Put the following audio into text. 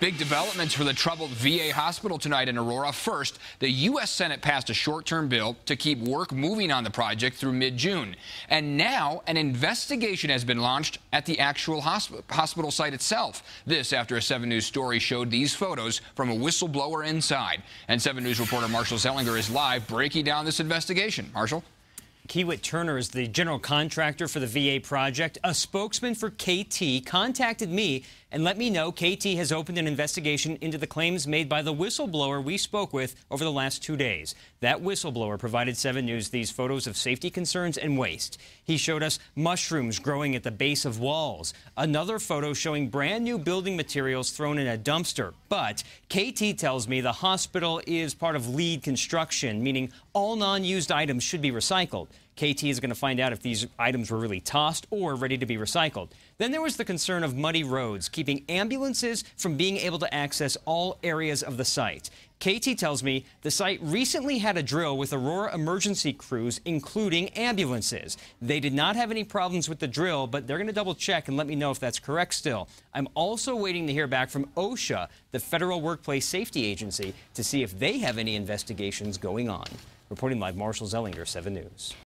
Big developments for the troubled VA hospital tonight in Aurora. First, the U.S. Senate passed a short-term bill to keep work moving on the project through mid-June. And now an investigation has been launched at the actual hosp hospital site itself. This after a 7 News story showed these photos from a whistleblower inside. And 7 News reporter Marshall Zellinger is live breaking down this investigation. Marshall? Kiewit Turner is the general contractor for the VA project. A spokesman for KT contacted me and let me know KT has opened an investigation into the claims made by the whistleblower we spoke with over the last two days. That whistleblower provided 7 News these photos of safety concerns and waste. He showed us mushrooms growing at the base of walls, another photo showing brand new building materials thrown in a dumpster. But KT tells me the hospital is part of LEED construction, meaning all non used items should be recycled. KT is going to find out if these items were really tossed or ready to be recycled. Then there was the concern of muddy roads, keeping ambulances from being able to access all areas of the site. KT tells me the site recently had a drill with Aurora emergency crews, including ambulances. They did not have any problems with the drill, but they're going to double check and let me know if that's correct still. I'm also waiting to hear back from OSHA, the Federal Workplace Safety Agency, to see if they have any investigations going on. Reporting live, Marshall Zellinger, 7 News.